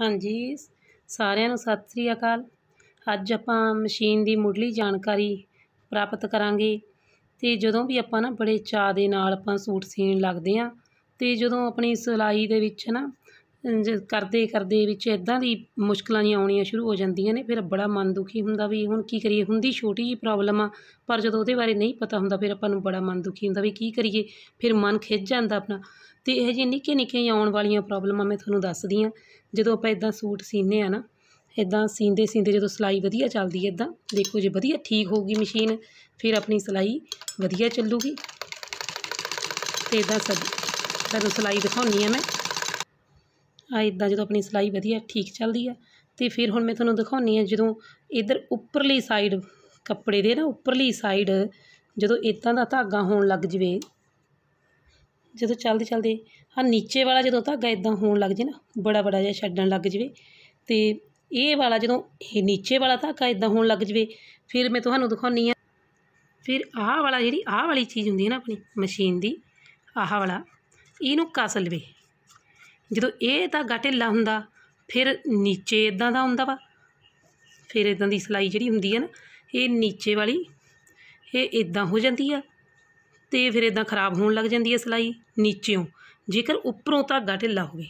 ਹਾਂਜੀ ਸਾਰਿਆਂ ਨੂੰ ਸਤਿ ਸ੍ਰੀ ਅਕਾਲ ਅੱਜ ਆਪਾਂ ਮਸ਼ੀਨ ਦੀ ਮੁੱਢਲੀ ਜਾਣਕਾਰੀ ਪ੍ਰਾਪਤ ਕਰਾਂਗੇ ਤੇ ਜਦੋਂ ਵੀ ਆਪਾਂ ਨਾ ਬੜੇ ਚਾਹ ਦੇ ਨਾਲ ਆਪਾਂ ਸੂਟ ਸੀਣ ਲੱਗਦੇ ਆ ਤੇ ਜਦੋਂ ਆਪਣੀ ਸਿਲਾਈ ਦੇ ਵਿੱਚ ਨਾ ਕਰਦੇ ਕਰਦੇ ਵਿੱਚ ਇਦਾਂ ਦੀ ਮੁਸ਼ਕਲਾਂ ਨਹੀਂ ਆਉਣੀਆਂ ਸ਼ੁਰੂ ਹੋ ਜਾਂਦੀਆਂ ਨੇ ਫਿਰ ਬੜਾ ਮਨ ਦੁਖੀ ਹੁੰਦਾ ਵੀ ਹੁਣ ਕੀ ਕਰੀਏ ਹੁੰਦੀ ਛੋਟੀ ਜੀ ਪ੍ਰੋਬਲਮ ਆ ਪਰ ਜਦੋਂ ਉਹਦੇ ਬਾਰੇ ਨਹੀਂ ਪਤਾ ਹੁੰਦਾ ਫਿਰ ਆਪਾਂ ਨੂੰ ਬੜਾ ਮਨ ਦੁਖੀ ਹੁੰਦਾ ਵੀ ਕੀ ਕਰੀਏ ਫਿਰ ਮਨ ਖਿੱਚ ਜਾਂਦਾ ਆਪਣਾ ਤੇ ਇਹ ਜੀ ਨਿੱਕੇ ਨਿੱਕੇ ਆਉਣ ਵਾਲੀਆਂ ਪ੍ਰੋਬਲਮਾਂ ਮੈਂ ਤੁਹਾਨੂੰ ਦੱਸਦੀ ਆ ਜਦੋਂ ਆਪਾਂ ਇਦਾਂ ਸੂਟ ਸੀਨੇ ਆ ਨਾ ਇਦਾਂ ਸੀਂਦੇ ਸੀਂਦੇ ਜਦੋਂ ਸਲਾਈ ਵਧੀਆ ਚੱਲਦੀ ਹੈ ਇਦਾਂ ਦੇਖੋ ਜੇ ਵਧੀਆ ਠੀਕ ਹੋਊਗੀ ਮਸ਼ੀਨ ਫਿਰ ਆਪਣੀ ਸਲਾਈ ਵਧੀਆ ਚੱਲੂਗੀ ਤੇ ਇਦਾਂ ਸਭ ਤੁਹਾਨੂੰ ਸਲਾਈ ਦਿਖਾਉਣੀ ਆ ਮੈਂ ਆ ਇਦਾਂ ਜਦੋਂ ਆਪਣੀ ਸਲਾਈ ਵਧੀਆ ਠੀਕ ਚੱਲਦੀ ਹੈ ਤੇ ਫਿਰ ਹੁਣ ਮੈਂ ਤੁਹਾਨੂੰ ਦਿਖਾਉਣੀ ਆ ਜਦੋਂ ਇਧਰ ਉੱਪਰਲੀ ਸਾਈਡ ਕੱਪੜੇ ਦੇ ਨਾ ਉੱਪਰਲੀ ਸਾਈਡ ਜਦੋਂ ਇਦਾਂ ਦਾ ਧਾਗਾ ਹੋਣ ਲੱਗ ਜਵੇ ਜਦੋਂ ਚੱਲਦੇ ਚੱਲਦੇ ਆ ਨੀਚੇ ਵਾਲਾ ਜਦੋਂ ਧਾਗਾ ਇਦਾਂ ਹੋਣ ਲੱਗ ਜੇ ਨਾ ਬੜਾ ਬੜਾ ਜਿਹਾ ਛੱਡਣ ਲੱਗ ਜਵੇ ਤੇ ਇਹ ਵਾਲਾ ਜਦੋਂ ਇਹ ਨੀਚੇ ਵਾਲਾ ਧਾਗਾ ਇਦਾਂ ਹੋਣ ਲੱਗ ਜਵੇ ਫਿਰ ਮੈਂ ਤੁਹਾਨੂੰ ਦਿਖਾਉਣੀ ਆ ਫਿਰ ਆਹ ਵਾਲਾ ਜਿਹੜੀ ਆਹ ਵਾਲੀ ਚੀਜ਼ ਹੁੰਦੀ ਹੈ ਨਾ ਆਪਣੀ ਮਸ਼ੀਨ ਦੀ ਆਹ ਵਾਲਾ ਇਹਨੂੰ ਕਸ ਲਵੇ ਜਦੋਂ ਇਹ ਗਾਟੇ ਲਾ ਹੁੰਦਾ ਫਿਰ ਨੀਚੇ ਇਦਾਂ ਦਾ ਹੁੰਦਾ ਵਾ ਫਿਰ ਇਦਾਂ ਦੀ ਸਲਾਈ ਜਿਹੜੀ ਹੁੰਦੀ ਹੈ ਨਾ ਇਹ ਨੀਚੇ ਵਾਲੀ ਇਹ ਇਦਾਂ ਹੋ ਜਾਂਦੀ ਆ ਤੇ ਫਿਰ ਇਦਾਂ ਖਰਾਬ ਹੋਣ ਲੱਗ ਜਾਂਦੀ ਹੈ ਸਲਾਈ ਨੀਚਿਓਂ ਜੇਕਰ ਉੱਪਰੋਂ ਧਾਗਾ ਢਿੱਲਾ ਹੋਵੇ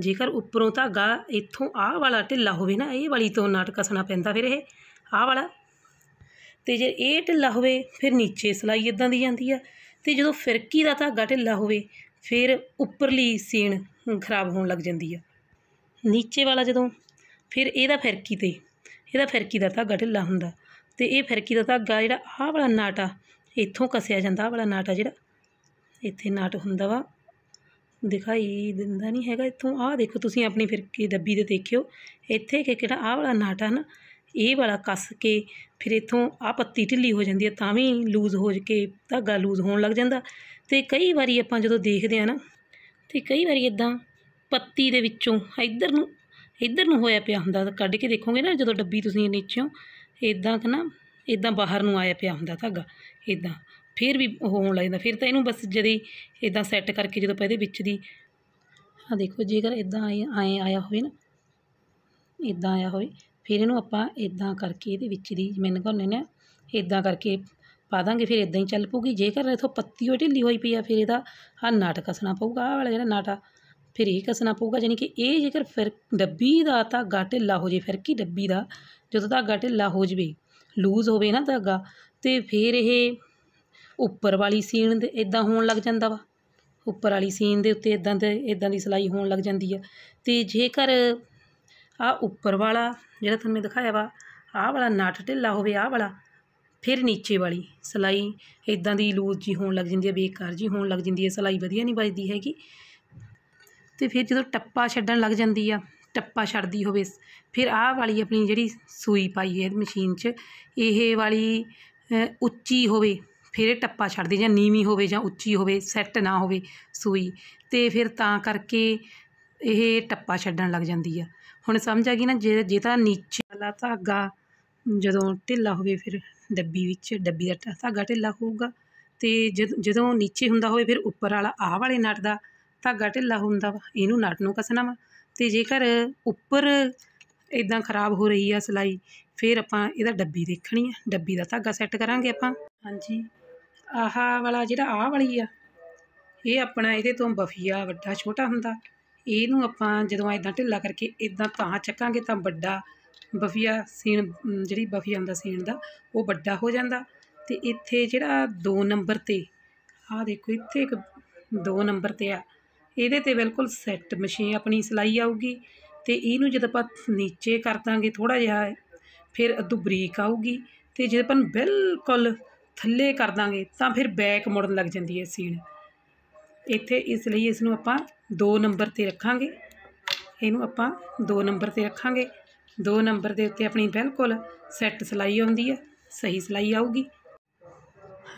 ਜੇਕਰ ਉੱਪਰੋਂ ਧਾਗਾ ਇੱਥੋਂ ਆਹ ਵਾਲਾ ਢਿੱਲਾ ਹੋਵੇ ਨਾ ਇਹ ਵਾਲੀ ਤੋਂ ਨਾਟ ਕਸਣਾ ਪੈਂਦਾ ਫਿਰ ਇਹ ਆਹ ਵਾਲਾ ਤੇ ਜੇ ਇਹ ਢਿੱਲਾ ਹੋਵੇ ਫਿਰ ਨੀਚੇ ਸਲਾਈ ਇਦਾਂ ਦੀ ਜਾਂਦੀ ਆ ਤੇ ਜਦੋਂ ਫਿਰਕੀ ਦਾ ਧਾਗਾ ਢਿੱਲਾ ਹੋਵੇ ਫਿਰ ਉੱਪਰਲੀ ਸੀਣ ਖਰਾਬ ਹੋਣ ਲੱਗ ਜਾਂਦੀ ਆ ਨੀਚੇ ਵਾਲਾ ਜਦੋਂ ਫਿਰ ਇਹਦਾ ਫਿਰਕੀ ਤੇ ਇਹਦਾ ਫਿਰਕੀ ਦਾ ਧਾਗਾ ਢਿੱਲਾ ਹੁੰਦਾ ਤੇ ਇਹ ਫਿਰਕੀ ਦਾ ਧਾਗਾ ਜਿਹੜਾ ਆਹ ਵਾਲਾ ਨਾਟਾ ਇੱਥੋਂ ਕਸਿਆ ਜਾਂਦਾ ਆਹ ਵਾਲਾ ਨਾਟਾ ਜਿਹੜਾ ਇੱਥੇ ਨਾਟ ਹੁੰਦਾ ਵਾ ਦਿਖਾਈ ਦਿੰਦਾ ਨਹੀਂ ਹੈਗਾ ਇੱਥੋਂ ਆਹ ਦੇਖੋ ਤੁਸੀਂ ਆਪਣੀ ਫਿਰ ਕੀ ਡੱਬੀ ਦੇ ਦੇਖਿਓ ਇੱਥੇ ਕਿ ਕਿਹੜਾ ਆਹ ਵਾਲਾ ਨਾਟ ਹੈ ਨਾ ਇਹ ਵਾਲਾ ਕੱਸ ਕੇ ਫਿਰ ਇੱਥੋਂ ਆਹ ਪੱਤੀ ਢਿੱਲੀ ਹੋ ਜਾਂਦੀ ਹੈ ਤਾਂ ਵੀ ਲੂਜ਼ ਹੋ ਕੇ ਧਾਗਾ ਲੂਜ਼ ਹੋਣ ਲੱਗ ਜਾਂਦਾ ਤੇ ਕਈ ਵਾਰੀ ਆਪਾਂ ਜਦੋਂ ਦੇਖਦੇ ਆ ਨਾ ਤੇ ਕਈ ਵਾਰੀ ਇਦਾਂ ਪੱਤੀ ਦੇ ਵਿੱਚੋਂ ਇੱਧਰ ਨੂੰ ਇੱਧਰ ਨੂੰ ਹੋਇਆ ਪਿਆ ਹੁੰਦਾ ਕੱਢ ਕੇ ਦੇਖੋਗੇ ਨਾ ਜਦੋਂ ਡੱਬੀ ਤੁਸੀਂ ਨੀਚੋਂ ਇਦਾਂ ਕਿ ਨਾ ਇਦਾਂ ਬਾਹਰ ਨੂੰ ਆਇਆ ਪਿਆ ਹੁੰਦਾ ਧਾਗਾ ਇਦਾਂ ਫਿਰ ਵੀ ਉਹ ਹੋਣ ਲੱਗ ਜਾਂਦਾ ਫਿਰ ਤਾਂ ਇਹਨੂੰ ਬਸ ਜਦੇ ਇਦਾਂ ਸੈੱਟ ਕਰਕੇ ਜਦੋਂ ਪਾ ਇਹਦੇ ਵਿੱਚ ਦੀ ਆ ਦੇਖੋ ਜੇਕਰ ਇਦਾਂ ਆਏ ਆਏ ਆਇਆ ਹੋਵੇ ਨਾ ਇਦਾਂ ਆਇਆ ਹੋਵੇ ਫਿਰ ਇਹਨੂੰ ਆਪਾਂ ਇਦਾਂ ਕਰਕੇ ਇਹਦੇ ਵਿੱਚ ਦੀ ਜਮਨ ਨਿਕਾਲਨੇ ਨੇ ਇਦਾਂ ਕਰਕੇ ਪਾ ਦਾਂਗੇ ਫਿਰ ਇਦਾਂ ਹੀ ਚੱਲ ਪਊਗੀ ਜੇਕਰ ਇਥੋਂ ਪੱਤੀ ਉਹ ਢਿੱਲੀ ਹੋਈ ਪਈ ਆ ਫਿਰ ਇਹਦਾ ਆ ਨਾਟ ਕਸਣਾ ਪਊਗਾ ਆ ਵਾਲਾ ਜਿਹੜਾ ਨਾਟਾ ਫਿਰ ਇਹ ਕਸਣਾ ਪਊਗਾ ਯਾਨੀ ਕਿ ਇਹ ਜੇਕਰ ਫਿਰ ਡੱਬੀ ਦਾ ਧਾਗਾ ਢਿੱਲਾ ਹੋ ਜੇ ਫਿਰ ਕੀ ਡੱਬੀ ਦਾ ਜਦੋਂ ਧਾਗਾ ਢਿੱਲਾ ਹੋ ਜਵੇ ਲੂਜ਼ ਹੋਵੇ ਨਾ ਧਾਗਾ ਤੇ ਫਿਰ ਇਹ ਉੱਪਰ ਵਾਲੀ ਸੀਨ ਦੇ ਇਦਾਂ ਹੋਣ ਲੱਗ ਜਾਂਦਾ ਵਾ ਉੱਪਰ ਵਾਲੀ ਸੀਨ ਦੇ ਉੱਤੇ ਇਦਾਂ ਦੇ ਇਦਾਂ ਦੀ ਸਿਲਾਈ ਹੋਣ ਲੱਗ ਜਾਂਦੀ ਆ ਤੇ ਜੇਕਰ ਆ ਉੱਪਰ ਵਾਲਾ ਜਿਹੜਾ ਤੁਹਾਨੂੰ ਦਿਖਾਇਆ ਵਾ ਆਹ ਵਾਲਾ ਨਾਟ ਢਿੱਲਾ ਹੋਵੇ ਆਹ ਵਾਲਾ ਫਿਰ ਨੀਚੇ ਵਾਲੀ ਸਿਲਾਈ ਇਦਾਂ ਦੀ ਲੂਜ਼ ਜੀ ਹੋਣ ਲੱਗ ਜਾਂਦੀ ਹੈ ਬੇਕਾਰ ਜੀ ਹੋਣ ਲੱਗ ਜਾਂਦੀ ਹੈ ਸਿਲਾਈ ਵਧੀਆ ਨਹੀਂ ਵੱਜਦੀ ਹੈਗੀ ਤੇ ਫਿਰ ਜਦੋਂ ਟੱਪਾ ਛੱਡਣ ਲੱਗ ਜਾਂਦੀ ਆ ਟੱਪਾ ਛੱਡਦੀ ਹੋਵੇ ਫਿਰ ਆਹ ਵਾਲੀ ਆਪਣੀ ਜਿਹੜੀ ਸੂਈ ਪਾਈ ਹੈ ਮਸ਼ੀਨ 'ਚ ਇਹ ਵਾਲੀ ਉੱਚੀ ਹੋਵੇ ਫਿਰ ਇਹ ਟੱਪਾ ਛੱਡਦੀ ਜਾਂ ਨੀਵੀਂ ਹੋਵੇ ਜਾਂ ਉੱਚੀ ਹੋਵੇ ਸੈੱਟ ਨਾ ਹੋਵੇ ਸੂਈ ਤੇ ਫਿਰ ਤਾਂ ਕਰਕੇ ਇਹ ਟੱਪਾ ਛੱਡਣ ਲੱਗ ਜਾਂਦੀ ਆ ਹੁਣ ਸਮਝ ਆ ਗਈ ਨਾ ਜੇ ਜੇ ਤਾਂ ਨੀਚੇ ਵਾਲਾ ਧਾਗਾ ਜਦੋਂ ਢਿੱਲਾ ਹੋਵੇ ਫਿਰ ਡੱਬੀ ਵਿੱਚ ਡੱਬੀ ਦਾ ਧਾਗਾ ਢਿੱਲਾ ਹੋਊਗਾ ਤੇ ਜਦੋਂ ਨੀਚੇ ਹੁੰਦਾ ਹੋਵੇ ਫਿਰ ਉੱਪਰ ਵਾਲਾ ਆਹ ਵਾਲੇ ਨਟ ਦਾ ਧਾਗਾ ਢਿੱਲਾ ਹੁੰਦਾ ਵਾ ਇਹਨੂੰ ਨਟ ਨੂੰ ਕਸਣਾ ਵਾ ਤੇ ਜੇਕਰ ਉੱਪਰ ਇਦਾਂ ਖਰਾਬ ਹੋ ਰਹੀ ਆ ਸਲਾਈ ਫਿਰ ਆਪਾਂ ਇਹਦਾ ਡੱਬੀ ਦੇਖਣੀ ਆ ਡੱਬੀ ਦਾ ਧਾਗਾ ਸੈੱਟ ਕਰਾਂਗੇ ਆਪਾਂ ਹਾਂਜੀ ਆਹ ਵਾਲਾ ਜਿਹੜਾ ਆਹ ਵਾਲੀ ਆ ਇਹ ਆਪਣਾ ਇਹਦੇ ਤੋਂ ਬਫੀਆ ਵੱਡਾ ਛੋਟਾ ਹੁੰਦਾ ਇਹਨੂੰ ਆਪਾਂ ਜਦੋਂ ਇਦਾਂ ਢਿੱਲਾ ਕਰਕੇ ਇਦਾਂ ਤਾਂ ਚੱਕਾਂਗੇ ਤਾਂ ਵੱਡਾ ਬਫੀਆ ਸੀਨ ਜਿਹੜੀ ਬਫੀਆ ਹੁੰਦਾ ਸੀਨ ਦਾ ਉਹ ਵੱਡਾ ਹੋ ਜਾਂਦਾ ਤੇ ਇੱਥੇ ਜਿਹੜਾ 2 ਨੰਬਰ ਤੇ ਆਹ ਦੇਖੋ ਇੱਥੇ ਇੱਕ 2 ਨੰਬਰ ਤੇ ਆ ਇਹਦੇ ਤੇ ਬਿਲਕੁਲ ਸੈੱਟ ਮਸ਼ੀਨ ਆਪਣੀ ਸਲਾਈ ਆਊਗੀ ਤੇ ਇਹਨੂੰ ਜਦ ਆਪਾਂ ਨੀਚੇ ਕਰ ਦਾਂਗੇ ਥੋੜਾ ਜਿਹਾ ਫਿਰ ਅਦੂ ਬਰੀਕ ਆਊਗੀ ਤੇ ਜੇ ਆਪਾਂ ਬਿਲਕੁਲ ਥੱਲੇ ਕਰ ਦਾਂਗੇ ਤਾਂ ਫਿਰ ਬੈਕ ਮੁੜਨ ਲੱਗ ਜਾਂਦੀ ਹੈ ਸੀਨ ਇੱਥੇ ਇਸ ਲਈ ਇਸ ਨੂੰ ਆਪਾਂ 2 ਨੰਬਰ ਤੇ ਰੱਖਾਂਗੇ ਇਹਨੂੰ ਆਪਾਂ 2 ਨੰਬਰ ਤੇ ਰੱਖਾਂਗੇ 2 ਨੰਬਰ ਦੇ ਉੱਤੇ ਆਪਣੀ ਬਿਲਕੁਲ ਸੈੱਟ ਸਲਾਈ ਆਉਂਦੀ ਹੈ ਸਹੀ ਸਲਾਈ ਆਊਗੀ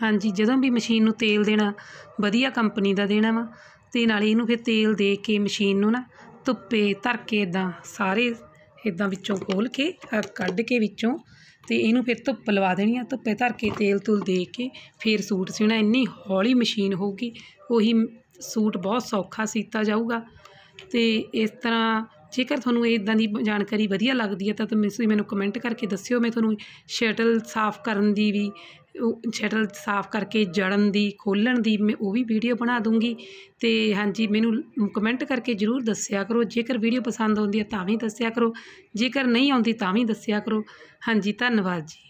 ਹਾਂਜੀ ਜਦੋਂ ਵੀ ਮਸ਼ੀਨ ਨੂੰ ਤੇਲ ਦੇਣਾ ਵਧੀਆ ਕੰਪਨੀ ਦਾ ਦੇਣਾ ਵਾ ਤੇ ਨਾਲੇ ਇਹਨੂੰ ਫਿਰ ਤੇਲ ਦੇ ਕੇ ਮਸ਼ੀਨ ਨੂੰ ਨਾ ਧੁੱਪੇ ਧਰ ਕੇ ਇਦਾਂ ਸਾਰੇ ਇਦਾਂ ਵਿੱਚੋਂ ਖੋਲ ਕੇ ਕੱਢ ਕੇ ਵਿੱਚੋਂ ਅਤੇ ਇਹਨੂੰ ਫਿਰ ਧੁੱਪ ਲਵਾ ਦੇਣੀ ਆ ਧੁੱਪੇ ਧਰ ਕੇ ਤੇਲ ਤੂਲ ਦੇ ਕੇ ਫਿਰ ਸੂਟ ਸਿਉਣਾ ਇੰਨੀ ਹੌਲੀ ਮਸ਼ੀਨ ਹੋਊਗੀ ਉਹੀ ਸੂਟ ਬਹੁਤ ਸੌਖਾ ਸੀਤਾ ਜਾਊਗਾ ਅਤੇ ਇਸ ਤਰ੍ਹਾਂ ਜੇਕਰ ਤੁਹਾਨੂੰ ਇਦਾਂ ਦੀ ਜਾਣਕਾਰੀ ਵਧੀਆ ਲੱਗਦੀ ਹੈ ਤਾਂ ਤੁਸੀਂ ਮੈਨੂੰ ਕਮੈਂਟ ਕਰਕੇ ਦੱਸਿਓ ਮੈਂ ਤੁਹਾਨੂੰ ਸ਼ਟਲ ਸਾਫ਼ ਕਰਨ ਦੀ ਵੀ ਸ਼ਟਲ ਸਾਫ਼ ਕਰਕੇ ਜੜਨ ਦੀ ਖੋਲਣ ਦੀ ਮੈਂ ਉਹ ਵੀ ਵੀਡੀਓ ਬਣਾ ਦੂੰਗੀ ਤੇ ਹਾਂਜੀ ਮੈਨੂੰ ਕਮੈਂਟ ਕਰਕੇ ਜਰੂਰ ਦੱਸਿਆ ਕਰੋ ਜੇਕਰ ਵੀਡੀਓ ਪਸੰਦ ਆਉਂਦੀ ਹੈ ਤਾਂ ਵੀ ਦੱਸਿਆ ਕਰੋ ਜੇਕਰ ਨਹੀਂ ਆਉਂਦੀ ਤਾਂ ਵੀ ਦੱਸਿਆ ਕਰੋ ਹਾਂਜੀ ਧੰਨਵਾਦ ਜੀ